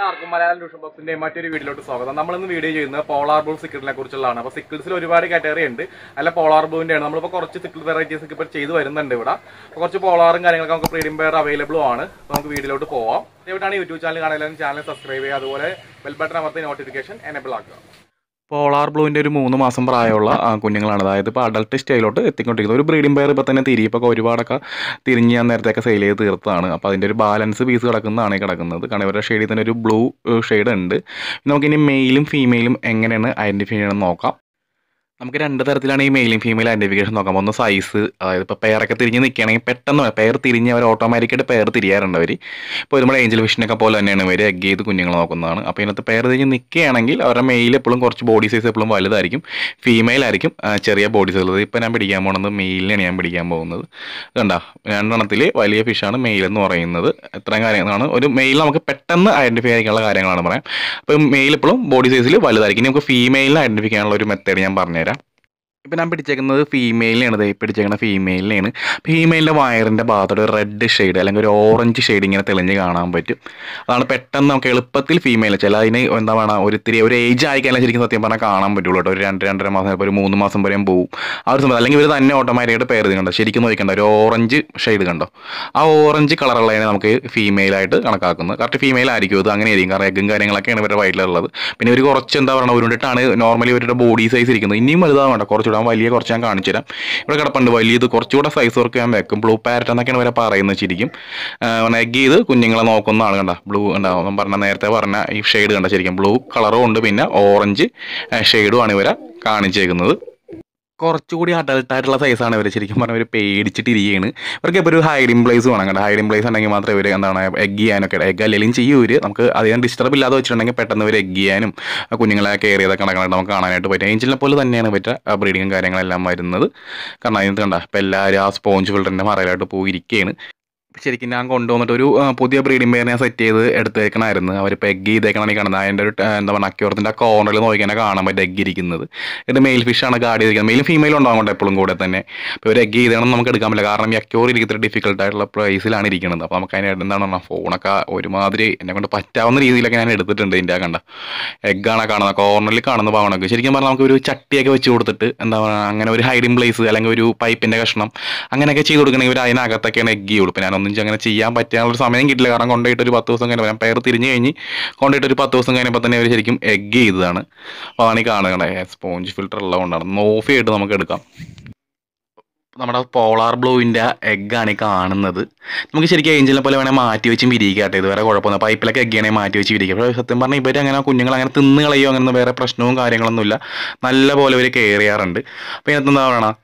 എല്ലാവർക്കും മലയാളം ട്യൂഷൻ ബോക്സിന്റെ മറ്റൊരു വീഡിയോട്ട് സ്വാഗതം നമ്മളിന്ന് വീഡിയോ ചെയ്യുന്നത് പോളാർ ബ്ലൂ സിക്കിളിനെ കുറിച്ചുള്ളതാണ് അപ്പോൾ സിക്കിൾസിൽ ഒരുപാട് കാറ്റഗറി ഉണ്ട് അല്ല പോളാർ ബ്ലൂവിന്റെ ആണ് നമ്മളിപ്പോൾ കുറച്ച് സിക്കിൾ വെറൈറ്റീസ് ഒക്കെ ഇപ്പോൾ ചെയ്ത് വരുന്നുണ്ട് ഇവിടെ കുറച്ച് പോളാറും കാര്യങ്ങളൊക്കെ നമുക്ക് പ്രീഡിയം പെയർ അവൈലബിൾ ആണ് നമുക്ക് വീഡിയോട്ട് പോവാം ഇവിടെയാണ് യൂട്യൂബ് ചാനൽ കാണാൻ ചാനൽ സബ്സ്ക്രൈബ് ചെയ്യുക അതുപോലെ ബെൽ ബട്ടൺ അമർത്തി നോട്ടിഫിക്കേഷൻ എനബിൾ ആക്കുക പോളാർ ബ്ലൂവിൻ്റെ ഒരു മൂന്ന് മാസം പ്രായമുള്ള കുഞ്ഞുങ്ങളാണ് അതായത് ഇപ്പോൾ അഡൾട്ട് സ്റ്റൈലോട്ട് എത്തിക്കൊണ്ടിരിക്കുന്നത് ഒരു ബ്രീഡിംഗ് പെയർ ഇപ്പോൾ തന്നെ തിരി ഇപ്പോൾ ഒരുപാടൊക്കെ തിരിഞ്ഞ് ഞാൻ നേരത്തെയൊക്കെ സെയിൽ ചെയ്ത് തീർത്തതാണ് അപ്പോൾ അതിൻ്റെ ഒരു ബാലൻസ് പീസ് കിടക്കുന്നതാണ് ഈ കിടക്കുന്നത് കാരണം ഇവരുടെ ഷെയ്ഡിൽ തന്നെ ഒരു ബ്ലൂ ഷെയ്ഡ് ഉണ്ട് നമുക്കിനി മെയിലും ഫീമെയിലും എങ്ങനെയാണ് ഐഡൻറ്റിഫൈ ചെയ്യണമെന്ന് നോക്കാം നമുക്ക് രണ്ട് തരത്തിലാണ് ഈ മെയിലും ഫീമെയിൽ ഐഡന്റിഫിക്കേഷൻ നോക്കാം ഒന്ന് സൈസ് അതായത് ഇപ്പോൾ പേരൊക്കെ തിരിഞ്ഞ് നിൽക്കുകയാണെങ്കിൽ പെട്ടെന്ന് പേർ തിരിഞ്ഞ് അവർ ഓട്ടോമാറ്റിക്കായിട്ട് പേർ തിരിയാറുണ്ട് അവർ ഇപ്പോൾ നമ്മൾ ഏഞ്ചൽ ഫിഷിനൊക്കെ പോലെ തന്നെയാണ് ഇവർ എഗ് ചെയ്ത് കുഞ്ഞുങ്ങൾ നോക്കുന്നതാണ് അപ്പോൾ ഇതിനകത്ത് പേർ തിരിഞ്ഞ് നിൽക്കുകയാണെങ്കിൽ അവരുടെ മെയിൽ എപ്പോഴും കുറച്ച് ബോഡി സൈസ് എപ്പോഴും വലുതായിരിക്കും ഫീമെയിൽ ആയിരിക്കും ചെറിയ ബോഡി സൈസ് ഉള്ളത് ഇപ്പോൾ ഞാൻ പിടിക്കാൻ പോകുന്നത് മെയിലിനാണ് ഞാൻ പിടിക്കാൻ പോകുന്നത് കണ്ട രണ്ടെണ്ണത്തിൽ വലിയ ഫിഷാണ് മെയിൽ എന്ന് പറയുന്നത് ഇത്രയും കാര്യങ്ങളാണ് ഒരു മെയിൽ നമുക്ക് പെട്ടെന്ന് ഐഡന്റിഫൈ ആക്കാനുള്ള കാര്യങ്ങളാണ് പറയാം അപ്പോൾ മെയിൽ എപ്പോഴും ബോഡി സൈസിൽ വലുതായിരിക്കും നമുക്ക് ഫീമെയിലിനെ ഐഡന്റിഫൈ ചെയ്യാനുള്ള ഒരു മെത്തേഡ് ഞാൻ പറഞ്ഞുതരാം ഇപ്പം ഞാൻ പിടിച്ചേക്കുന്നത് ഫീമെയിലാണ് ദേ പിടിച്ചേക്കുന്ന ഫീമെയിലാണ് ഫീമെയിലിൻ്റെ വയറിൻ്റെ ഭാഗത്തോട് റെഡ് ഷെയ്ഡ് അല്ലെങ്കിൽ ഒരു ഓറഞ്ച് ഷെയ്ഡ് ഇങ്ങനെ തെളിഞ്ഞ് കാണാൻ പറ്റും അതാണ് പെട്ടെന്ന് നമുക്ക് എളുപ്പത്തിൽ ഫീമെയിൽ ചില അതിന് എന്താ വേണം ഒരിത്തിരി ഒരു ഏജ് ആയിക്കാലും ശരിക്കും സത്യം പറഞ്ഞാൽ കാണാൻ പറ്റുള്ളൂ കേട്ടോ ഒരു രണ്ട് രണ്ടര മാസം ഇപ്പോൾ ഒരു മൂന്ന് മാസം വരെയും പോവും ആ ഒരു സമയത്ത് അല്ലെങ്കിൽ ഇവർ തന്നെ ഓട്ടോമാറ്റിക്കായിട്ട് പേര് കണ്ടോ ശരിക്കും നോക്കണ്ട ഒരു ഓറഞ്ച് ഷെയ്ഡ് കണ്ടോ ആ ഓറഞ്ച് കളറുള്ളതിനെ നമുക്ക് ഫീമെയിലായിട്ട് കണക്കാക്കുന്നത് കറക്റ്റ് ഫീമെയിൽ ആയിരിക്കും അത് അങ്ങനെ ആയിരിക്കും കാരണം എഗ്ഗും കാര്യങ്ങളൊക്കെയാണ് ഇവരുടെ വയറ്റിലുള്ളത് പിന്നെ ഇവർ കുറച്ച് എന്താ പറയുക ഉരുണ്ടിട്ടാണ് നോർമലി ഇവരുടെ ബോഡി സൈസ് ഇരിക്കുന്നത് ഇനിയും വലുതാവേണ്ട കുറച്ചുകൂടെ ഞാൻ വലിയ കുറച്ച് ഞാൻ കാണിച്ചു തരാം ഇവിടെ കിടപ്പുണ്ട് വലിയത് കുറച്ചുകൂടെ സൈസ് വർക്ക് ഞാൻ വെക്കും ബ്ലൂ പാരറ്റ് എന്നൊക്കെയാണ് ഇവരെ പറയുന്നത് ശരിക്കും എഗ് ചെയ്ത് കുഞ്ഞുങ്ങളെ നോക്കുന്നതാണ് കണ്ട ബ്ലൂ ഉണ്ടാവും പറഞ്ഞ നേരത്തെ പറഞ്ഞ ഈ ഷെയ്ഡ് കണ്ട ശരിക്കും ബ്ലൂ കളറും ഉണ്ട് പിന്നെ ഓറഞ്ച് ഷെയ്ഡുമാണ് ഇവരെ കാണിച്ചേക്കുന്നത് കുറച്ചുകൂടി അഡൾട്ടായിട്ടുള്ള സൈസാണ് ഇവർ ശരിക്കും പറഞ്ഞാൽ ഇവർ പേടിച്ചിട്ടിരിക്കുകയാണ് ഇവർക്ക് ഇപ്പോൾ ഒരു ഹൈഡിങ് പ്ലേസ് വേണം കേട്ടോ ഹൈഡിങ് പ്ലേസ് ഉണ്ടെങ്കിൽ മാത്രമേ ഇവർ എന്താണ് എഗ് ചെയ്യാനൊക്കെ എഗ് അല്ലെങ്കിൽ ചെയ്യൂ ഇവർ നമുക്ക് അധികം ഡിസ്റ്റർബ് ഇല്ലാതെ വെച്ചിട്ടുണ്ടെങ്കിൽ പെട്ടെന്ന് ഇവർ എഗ് ചെയ്യാനും കുഞ്ഞുങ്ങളെ കെയർ ചെയ്തൊക്കെ നടക്കണമായിട്ട് നമുക്ക് കാണാനായിട്ട് പറ്റും ഏഞ്ചിലിനെ പോലെ തന്നെയാണ് പറ്റുക ബ്രീഡിങ്ങും കാര്യങ്ങളെല്ലാം വരുന്നത് കാരണം അതിനകത്ത് കണ്ട ഇപ്പോൾ എല്ലാവരും ആ സ്പോഞ്ച് ഫിൽഡറിൻ്റെ മറയിലായിട്ട് പോയിരിക്കുകയാണ് ശരിക്കും ഞാൻ കൊണ്ടുവന്നിട്ട് ഒരു പുതിയ ബ്രീഡിംഗ് ഞാൻ സെറ്റ് ചെയ്ത് എടുത്തേക്കണമായിരുന്നു അവർ ഇപ്പോൾ എഗ് ചെയ്തേക്കണമെങ്കിൽ കാണുന്നത് അതിൻ്റെ ഒരു എന്താ പറയുക അക്യൂറത്തിൻ്റെ ആ കോർണറിൽ നോക്കിയാൽ കാണാൻ പറ്റും എഗ് ഇരിക്കുന്നത് ഇത് മെയിൽ ഫിഷാണ് ഗാർഡ് ചെയ്തിരിക്കുന്നത് മെയിൽ ഫീമെയിൽ ഉണ്ടാകും എപ്പോഴും കൂടെ തന്നെ ഇപ്പോൾ ഒരു എഗ് ചെയ്തണം നമുക്ക് എടുക്കാൻ പറ്റില്ല കാരണം ഈ അക്യൂർ ഇരിക്കുന്ന ഡിഫിക്കൽട്ട് ആയിട്ടുള്ള പ്ലേസിലാണ് ഇരിക്കുന്നത് അപ്പോൾ നമുക്ക് അതിന് എന്താണ് പറഞ്ഞാൽ ഫോണൊക്കെ ഒരുമാതിരി എന്നെ കൊണ്ട് പറ്റാവുന്ന രീതിയിലൊക്കെ ഞാൻ എടുത്തിട്ടുണ്ട് ഇതിൻ്റെ കണ്ട എഗ്ഗാണ് കാണുന്നത് കോർണറിൽ കാണുന്ന പാവണൊക്കെ ശരിക്കും പറഞ്ഞാൽ നമുക്ക് ഒരു ചട്ടിയൊക്കെ വെച്ച് കൊടുത്തിട്ട് എന്താ പറയുക അങ്ങനെ ഒരു ഹൈഡിംഗ് പ്ലേസ് അല്ലെങ്കിൽ ഒരു പൈപ്പിൻ്റെ കഷ്ണം അങ്ങനെയൊക്കെ ചെയ്ത് കൊടുക്കണമെങ്കിൽ ഒരു അതിനകത്തൊക്കെയാണ് എഗ് ചെയ്യുള്ളൂ ഞാൻ അന്ന് അങ്ങനെ ചെയ്യാൻ പറ്റാനുള്ള സമയം കിട്ടില്ല കാരണം കൊണ്ടുപോയിട്ട് ഒരു പത്ത് ദിവസം കഴിഞ്ഞപ്പോൾ ഞാൻ പയർ തിരിഞ്ഞു കഴിഞ്ഞ് കൊണ്ടുപോയിട്ട് ഒരു പത്ത് ദിവസം കഴിഞ്ഞപ്പോൾ തന്നെ അവർ ശരിക്കും എഗ് ചെയ്തതാണ് അപ്പോൾ അതാണ് ഈ കാണുന്നത് സ്പോഞ്ച് ഫിൽറ്റർ ഉള്ളതുകൊണ്ടാണ് നോഫി ആയിട്ട് നമുക്ക് എടുക്കാം നമ്മുടെ പോളാർ ബ്ലൂവിൻ്റെ എഗ്ഗാണ് ഈ കാണുന്നത് നമുക്ക് ശരിക്കും ഏഞ്ചലിനെ പോലെ വേണേൽ മാറ്റി വെച്ച് വിരിയിക്കാട്ടെ ഇതുവരെ കുഴപ്പമൊന്നും പൈപ്പിലൊക്കെ എഗ്ഗാണെങ്കിൽ മാറ്റി വെച്ച് വിരിക്കുക പക്ഷേ സത്യം പറഞ്ഞാൽ ഇവർ അങ്ങനെ കുഞ്ഞുങ്ങൾ അങ്ങനെ തിന്ന് കളയോ അങ്ങനെ വേറെ പ്രശ്നവും കാര്യങ്ങളൊന്നുമില്ല നല്ല പോലെ ഇവർ കയറിയാറുണ്ട് അപ്പോൾ ഇതിനകത്ത് എന്താ പറയണം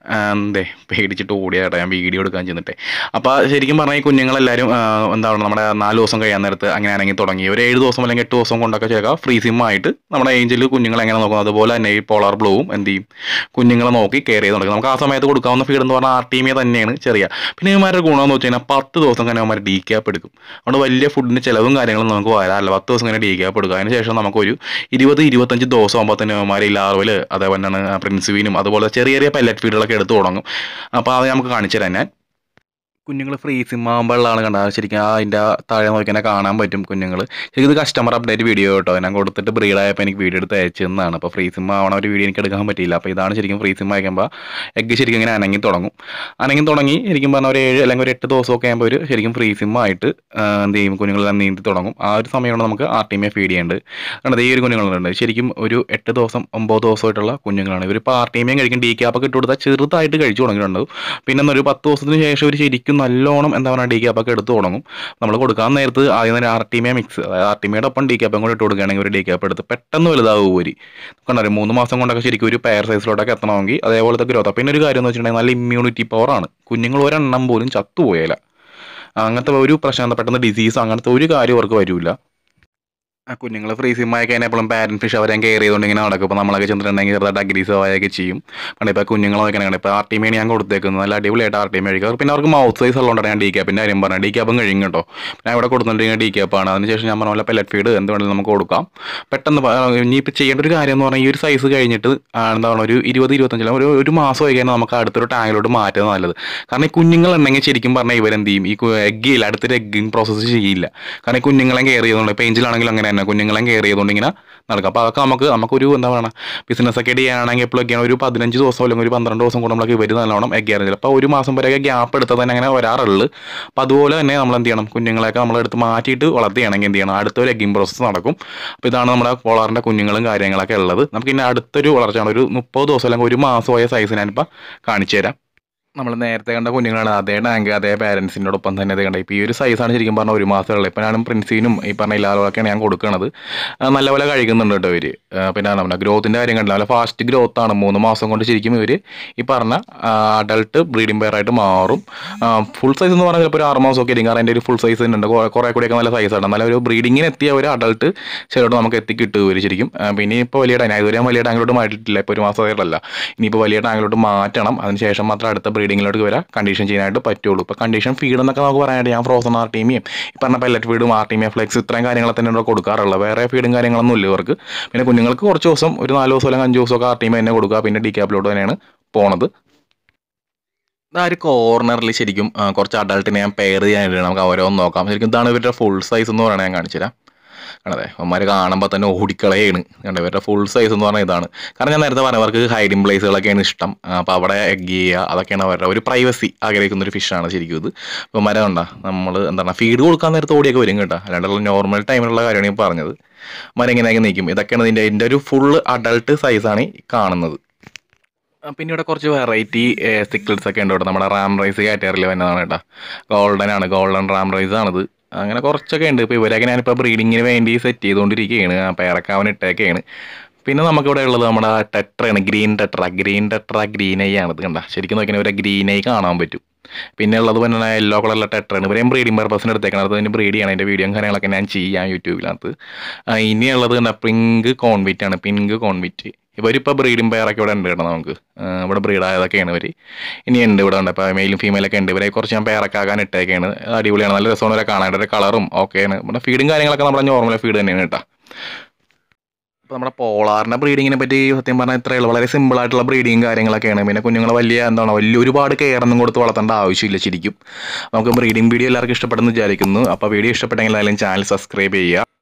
എന്തേ പേടിച്ചിട്ട് ഓടിയാട്ടെ ഞാൻ വീഡിയോ എടുക്കാൻ ചെന്നിട്ടെ അപ്പോൾ ശരിക്കും പറഞ്ഞാൽ ഈ കുഞ്ഞുങ്ങളെല്ലാവരും എന്താ പറയുക നമ്മുടെ നാല് ദിവസം കഴിയാൻ നേരത്ത് ആണെങ്കിൽ തുടങ്ങി ഒരു ഏഴ് ദിവസം അല്ലെങ്കിൽ എട്ട് ദിവസം കൊണ്ടൊക്കെ ചേർക്കുക ഫ്രീ സിമ്മായിട്ട് നമ്മുടെ ഏഞ്ചൽ കുഞ്ഞുങ്ങളെ എങ്ങനെ നോക്കുന്നത് അതുപോലെ തന്നെ ഈ പോളാർ ബ്ലൂവും എന്ത് ചെയ്യും കുഞ്ഞുങ്ങളെ നോക്കി കെയർ ചെയ്ത് നമുക്ക് ആ സമയത്ത് കൊടുക്കാവുന്ന ഫീഡ് എന്ന് പറഞ്ഞാൽ നമ്മുടെ ആർ ടീമിയെ തന്നെയാണ് ചെറിയ പിന്നെ ഇവന്മാരുടെ ഗുണമെന്ന് വെച്ച് കഴിഞ്ഞാൽ പത്ത് ദിവസം കഴിഞ്ഞാൽ അവന്മാർ ഡി ക്യാപ്പ് എടുക്കും അതുകൊണ്ട് വലിയ ഫുഡിൻ്റെ ചിലവും കാര്യങ്ങളും നമുക്ക് വരാറില്ല പത്ത് ദിവസം കഴിഞ്ഞാൽ ഡി ക്യാപ്പ് എടുക്കും അതിനുശേഷം ശേഷം നമുക്കൊരു ഇരുപത് ഇരുപത്തഞ്ച് ദിവസം ആകുമ്പോൾ തന്നെ അവന്മാർ ഈ ലാർവൽ അതേപോലെ തന്നെ പ്രിൻസിവിനും അതുപോലെ ചെറിയ ചെറിയ പെല്ലറ്റ് ഫീഡുകളൊക്കെ എടുത്തു തുടങ്ങും അപ്പോൾ അത് നമുക്ക് കാണിച്ചു തരാം ഞാൻ കുഞ്ഞുങ്ങൾ ഫ്രീസിങ് ആകുമ്പോഴാണ് കണ്ടത് ശരിക്കും ആ അതിൻ്റെ താഴെ നോക്കി തന്നെ കാണാൻ പറ്റും കുഞ്ഞുങ്ങൾ ശരിക്കും ഇത് കസ്റ്റമർ അപ്ഡേറ്റ് വീഡിയോ കേട്ടോ ഞാൻ കൊടുത്തിട്ട് ബ്രീഡായപ്പോൾ എനിക്ക് വീഡിയോ എടുത്ത് അയച്ചെന്നാണ് അപ്പോൾ ഫ്രീ സിമ്മ ആവണ ഒരു വീഡിയോ എനിക്ക് എടുക്കാൻ പറ്റിയില്ല അപ്പോൾ ഇതാണ് ശരിക്കും ഫ്രീ സിമ്മ അയക്കുമ്പോൾ എഗ്ഗ് ശരിക്കും ഇങ്ങനെ അനങ്ങി തുടങ്ങും അനങ്ങി തുടങ്ങി ശരിക്കും പറഞ്ഞാൽ ഒരു ഏഴ് അല്ലെങ്കിൽ ഒരു എട്ട് ദിവസമൊക്കെ ആകുമ്പോൾ ഒരു ശരിക്കും ഫ്രീ സിമ്മ ആയിട്ട് എന്ത് ചെയ്യും കുഞ്ഞുങ്ങളെല്ലാം നീന്തി തുടങ്ങും ആ ഒരു സമയമാണ് നമുക്ക് ആർ ടി എ ഫീഡ് ചെയ്യേണ്ടത് കണ്ടത് ഈ ഒരു കുഞ്ഞുങ്ങളുണ്ട് ശരിക്കും ഒരു എട്ട് ദിവസം ഒമ്പത് ദിവസമായിട്ടുള്ള കുഞ്ഞുങ്ങളാണ് ഇവർ ഇപ്പോൾ ആർ ടി എ കഴിക്കും ഡി ക്യാപ്പൊക്കെ ഇട്ട് കൊടുത്താൽ ചെറുതായിട്ട് കഴിച്ചു തുടങ്ങിയിട്ടുണ്ടാവും പിന്നെ ഒരു പത്ത് ദിവസത്തിന് ശേഷം ഇവർ ശരിക്കും നല്ലോണം എന്താ പറയുക ഡി ക്യാപ്പൊക്കെ എടുത്തു തുടങ്ങും നമ്മൾ കൊടുക്കാൻ നേരത്ത് ആദ്യം തന്നെ ആർട്ടിമയ മിക്സ് അതായത് ആർട്ടിമയുടെ ഒപ്പം ഡി ക്യാപ്പും കൂടെ ഇട്ട് കൊടുക്കുകയാണെങ്കിൽ ഒരു ഡി ക്യാപ്പ് എടുത്ത് പെട്ടെന്ന് വലുതാവും ഒരു കണ്ടൊരു മൂന്ന് മാസം കൊണ്ടൊക്കെ ശരിക്കും ഒരു പെയർ സൈസിലോട്ടൊക്കെ എത്തണമെങ്കിൽ അതേപോലത്തെ ഗ്രോത്ത് പിന്നെ ഒരു കാര്യം എന്ന് വെച്ചിട്ടുണ്ടെങ്കിൽ നല്ല ഇമ്മ്യൂണിറ്റി പവറാണ് കുഞ്ഞുങ്ങൾ ഒരെണ്ണം പോലും ചത്തുപോയല്ല അങ്ങനത്തെ ഒരു പ്രശ്നം പെട്ടെന്ന് ഡിസീസ് അങ്ങനത്തെ ഒരു കാര്യം അവർക്ക് വരില്ല ആ കുഞ്ഞുങ്ങൾ ഫ്രീ സിമ്മായി എപ്പോഴും പാരൻറ്റ് ഫിഷ് അവരെയും കെയർ ചെയ്തുകൊണ്ട് ഇങ്ങനെ നടക്കും ഇപ്പോൾ നമ്മളൊക്കെ ചെന്നിട്ടുണ്ടെങ്കിൽ ചെറുതായിട്ട് അഗ്രീസ് ആയൊക്കെ ചെയ്യും കാരണം ഇപ്പോൾ കുഞ്ഞുങ്ങളെ നോക്കണമെങ്കിൽ ഇപ്പോൾ ആർട്ടിമേണി ഞാൻ കൊടുത്തേക്കുന്നത് നല്ല അടിപൊളിയായിട്ട് ആർട്ടിമേ കഴിക്കും പിന്നെ അവർക്ക് മൗത്ത് സൈസ് ഉള്ളതുകൊണ്ടാണ് ഞാൻ ഡി പിന്നെ കാര്യം പറഞ്ഞത് ഡി ക്യാപ്പും കഴിഞ്ഞു കേട്ടോ ഞാൻ ഇവിടെ കൊടുത്തിട്ടുണ്ടെങ്കിൽ ഡി ക്യാപ്പാണ് അതിനുശേഷം ഞാൻ പറഞ്ഞ പോലെ പെലറ്റ് ഫീഡ് എന്ത് വേണമെങ്കിലും നമുക്ക് കൊടുക്കാം പെട്ടെന്ന് ഇനിയിപ്പോൾ ചെയ്യേണ്ട ഒരു കാര്യം എന്ന് പറഞ്ഞാൽ ഈ ഒരു സൈസ് കഴിഞ്ഞിട്ട് പറയുക ഒരു ഇരുപത് ഇരുപത്തഞ്ചിലും ഒരു ഒരു മാസം കഴിഞ്ഞാൽ നമുക്ക് അടുത്തൊരു ടാങ്കിലോട്ട് മാറ്റുന്നത് നല്ലത് കാരണം ഈ കുഞ്ഞുങ്ങളുണ്ടെങ്കിൽ ശരിക്കും പറഞ്ഞാൽ ഇവരെന്ത് ചെയ്യും ഈ എഗ്ഗ് ചെയ്യില്ല അടുത്തൊരു എഗ്ഗിങ് പ്രോസസ്സ് ചെയ്യില്ല കാരണം ഈ കുഞ്ഞുങ്ങളെ കെയർ ചെയ്യുന്നുണ്ട് ഇപ്പോൾ അങ്ങനെ തന്നെ കുഞ്ഞുങ്ങളെ കെയർ ചെയ്തുകൊണ്ട് ഇങ്ങനെ നടക്കുക അപ്പോൾ അതൊക്കെ നമുക്ക് നമുക്കൊരു എന്താ പറയുക ബിസിനസ് ഒക്കെ ചെയ്യുകയാണെങ്കിൽ എപ്പോഴൊക്കെയാണ് ഒരു പതിനഞ്ച് ദിവസം അല്ലെങ്കിൽ ഒരു പന്ത്രണ്ട് ദിവസം കൂടെ നമ്മളൊക്കെ ഇവർ നല്ലോണം എഗ്ഗാറുണ്ട് അപ്പോൾ ഒരു മാസം വരെയൊക്കെ ഗ്യാപ്പ് എടുത്താൽ തന്നെ അങ്ങനെ വരാറുള്ളൂ അപ്പോൾ അതുപോലെ തന്നെ നമ്മൾ എന്ത് ചെയ്യണം കുഞ്ഞുങ്ങളെയൊക്കെ നമ്മളെടുത്ത് മാറ്റിയിട്ട് വളർത്തുകയാണെങ്കിൽ എന്ത് ചെയ്യണം അടുത്തൊരു എഗ്ഗിങ് പ്രോസസ്സ് നടക്കും അപ്പോൾ ഇതാണ് നമ്മുടെ കോളറിൻ്റെ കുഞ്ഞുങ്ങളും കാര്യങ്ങളൊക്കെ ഉള്ളത് നമുക്ക് ഇനി അടുത്തൊരു വളർച്ചയാണ് ഒരു മുപ്പത് ദിവസം അല്ലെങ്കിൽ ഒരു മാസമായ സൈസ് ഞാനിപ്പോൾ കാണിച്ചു തരാം നമ്മൾ നേരത്തെ കണ്ട കുഞ്ഞുങ്ങളാണ് അതേ ടാങ്ക് അതേ പാരൻസിനോടൊപ്പം തന്നെ അത് കണ്ടത് ഇപ്പോൾ ഈ ഒരു സൈസാണ് ശരിക്കും പറഞ്ഞാൽ ഒരു മാസമുള്ളത് ഇപ്പം ഞാനും പ്രിൻസിനും ഈ പറഞ്ഞ ഇലാലൊക്കെയാണ് ഞാൻ കൊടുക്കുന്നത് പോലെ കഴിക്കുന്നുണ്ട് കേട്ടോ ഇവർ പിന്നെ നമ്മുടെ ഗ്രോത്തിൻ്റെ കാര്യം കണ്ടില്ല നല്ല ഫാസ്റ്റ് ഗ്രോത്ത് ആണ് മൂന്ന് മാസം കൊണ്ട് ശരിക്കും ഇവർ ഈ പറഞ്ഞ അഡൾട്ട് ബ്രീഡിംഗ് പെയറായിട്ട് മാറും ഫുൾ സൈസ് എന്ന് പറഞ്ഞാൽ ചിലപ്പോൾ ഒരു ആറ് മാസമൊക്കെ ഇരിക്കും കാരണം എൻ്റെ ഒരു ഫുൾ സൈസ് ഉണ്ട് കുറേ കൂടിയൊക്കെ നല്ല സൈസാണ് നല്ല ഒരു ബ്രീഡിങ്ങിന് എത്തിയ ഒരു അഡൾട്ട് ചിലോട്ട് നമുക്ക് എത്തിക്കിട്ടു ഇവർ ശരിക്കും പിന്നെ ഇപ്പോൾ വലിയ ടാങ്ക് ഇതുവരെ വലിയ ടാങ്കിലോട്ട് മാറ്റിയിട്ടില്ല ഇപ്പോൾ ഒരു മാസം ഇനിയിപ്പോൾ വലിയ ടാങ്കിലോട്ട് മാറ്റണം അതിനുശേഷം മാത്രം അടുത്ത ഫീഡിങ്ങിലോട്ട് വരാം കണ്ടീഷൻ ചെയ്യാനായിട്ട് പറ്റുള്ളൂ ഇപ്പോൾ കണ്ടീഷൻ ഫീഡ് എന്നൊക്കെ നമുക്ക് പറയാനായിട്ട് ഞാൻ ഫ്രോസൺ ആർ ഈ പറഞ്ഞ പെല്ലറ്റ് ഫീഡും ആർ ഫ്ലെക്സ് ഇത്രയും കാര്യങ്ങൾ തന്നെ ഇവിടെ കൊടുക്കാറുള്ളത് വേറെ ഫീഡും കാര്യങ്ങളൊന്നും ഇല്ല ഇവർക്ക് പിന്നെ കുഞ്ഞുങ്ങൾക്ക് കുറച്ച് ദിവസം ഒരു നാല് ദിവസം അല്ലെങ്കിൽ അഞ്ച് ദിവസമൊക്കെ ആർ തന്നെ കൊടുക്കുക പിന്നെ ഡി ക്യാപ്പിലോട്ട് തന്നെയാണ് പോണത് ആ ഒരു കോർണറിൽ ശരിക്കും കുറച്ച് അഡൾട്ടിനെ ഞാൻ പെയർ ചെയ്യാനായിട്ട് നമുക്ക് ഓരോന്ന് നോക്കാം ശരിക്കും ഇതാണ് ഇവരുടെ ഫുൾ സൈസ് എന്ന് പറയണത് ഞാൻ കാണിച്ചുതരാം കണ്ടേ അവന്മാർ കാണുമ്പോൾ തന്നെ ഓടിക്കളയാണ് കണ്ടേ ഇവരുടെ ഫുൾ സൈസ് എന്ന് പറഞ്ഞാൽ ഇതാണ് കാരണം ഞാൻ നേരത്തെ പറഞ്ഞ അവർക്ക് ഹൈഡിങ് പ്ലേസുകളൊക്കെയാണ് ഇഷ്ടം അപ്പോൾ അവിടെ എഗ് ചെയ്യുക അതൊക്കെയാണ് അവരുടെ ഒരു പ്രൈവസി ആഗ്രഹിക്കുന്ന ഒരു ഫിഷാണ് ശരിക്കും ഇത് അപ്പോൾ മരം കണ്ട നമ്മൾ എന്താണ് ഫീഡ് കൊടുക്കാൻ നേരത്തെ ഓടിയൊക്കെ വരും കേട്ടോ അല്ലാണ്ടുള്ള നോർമൽ ടൈമിലുള്ള കാര്യമാണ് ഈ പറഞ്ഞത് മരം ഇങ്ങനെയൊക്കെ നീക്കും ഇതൊക്കെയാണ് ഇതിൻ്റെ ഇതിൻ്റെ ഒരു ഫുൾ അഡൾട്ട് സൈസാണ് കാണുന്നത് പിന്നെ ഇവിടെ കുറച്ച് വെറൈറ്റി സിക്കിൾസ് ഒക്കെ ഉണ്ട് ഇവിടെ നമ്മുടെ റാം റൈസ് കാറ്റഗറിയിൽ വന്നതാണ് കേട്ടോ ഗോൾഡൻ ആണ് ഗോൾഡൻ റാം റൈസ് ആണിത് അങ്ങനെ കുറച്ചൊക്കെ ഉണ്ട് ഇപ്പോൾ ഇവരൊക്കെ ഞാനിപ്പോൾ ബ്രീഡിങ്ങിന് വേണ്ടി സെറ്റ് ചെയ്തുകൊണ്ടിരിക്കുകയാണ് ആ ഇറക്കാൻ ഇട്ടേക്കെയാണ് പിന്നെ നമുക്കിവിടെ ഉള്ളത് നമ്മുടെ ടെട്രയാണ് green tetra green tetra green eye ഇത് കണ്ട ശരിക്കും നോക്കിയാൽ ഇവരെ ഗ്രീൻ ഐ കാണാൻ പറ്റും പിന്നെ ഉള്ളത് പിന്നെ യെല്ലോ കളറിലെ ടെട്രയാണ് ഇവരെയും ബ്രീഡിംഗ് പർപ്പസിന് എടുത്തേക്കണം അതിന് ബ്രീഡ് ചെയ്യണം അതിൻ്റെ വീഡിയോയും കാര്യങ്ങളൊക്കെ ഞാൻ ചെയ്യാം യൂട്യൂബിനകത്ത് ഇനിയുള്ളത് കണ്ട പിങ്ക് കോൺവിറ്റ് ആണ് പിങ്ക് കോൺവിറ്റ് ഇവരിപ്പോൾ ബ്രീഡിംഗ് പെയറൊക്കെ ഇവിടെ ഉണ്ട് കേട്ടോ നമുക്ക് ഇവിടെ ബ്രീഡായതൊക്കെയാണ് ഇവർ ഇനി ഉണ്ട് ഇവിടെ ഉണ്ട് അപ്പോൾ മെയിലും ഫീമെയിലൊക്കെ ഉണ്ട് ഇവരെ കുറച്ച് ഞാൻ പെയറൊക്കെ ആകാൻ ഇട്ടേക്കാണ് അടിപൊളിയാണ് നല്ല രസമാണ് ഇവരെ കാണാൻ ഒരു കളറും ആണ് ഇവിടെ ഫീഡും കാര്യങ്ങളൊക്കെ നമ്മുടെ നോർമൽ ഫീഡ് തന്നെയാണ് കേട്ടോ അപ്പോൾ നമ്മുടെ പോളാറിൻ്റെ ബ്രീഡിങ്ങിനെ പറ്റി സത്യം പറഞ്ഞാൽ ഇത്രയേ ഉള്ളൂ വളരെ സിമ്പിളായിട്ടുള്ള ബ്രീഡിങ് കാര്യങ്ങളൊക്കെയാണ് പിന്നെ കുഞ്ഞുങ്ങളെ വലിയ എന്താണ് വലിയ ഒരുപാട് കെയറൊന്നും കൊടുത്ത് വളർത്തേണ്ട ആവശ്യമില്ല ശരിക്കും നമുക്ക് ബ്രീഡിംഗ് വീഡിയോ എല്ലാവർക്കും ഇഷ്ടപ്പെടുന്നു വിചാരിക്കുന്നു അപ്പോൾ വീഡിയോ ഇഷ്ടപ്പെട്ടെങ്കിൽ എന്തായാലും ചാനൽ സബ്സ്ക്രൈബ് ചെയ്യുക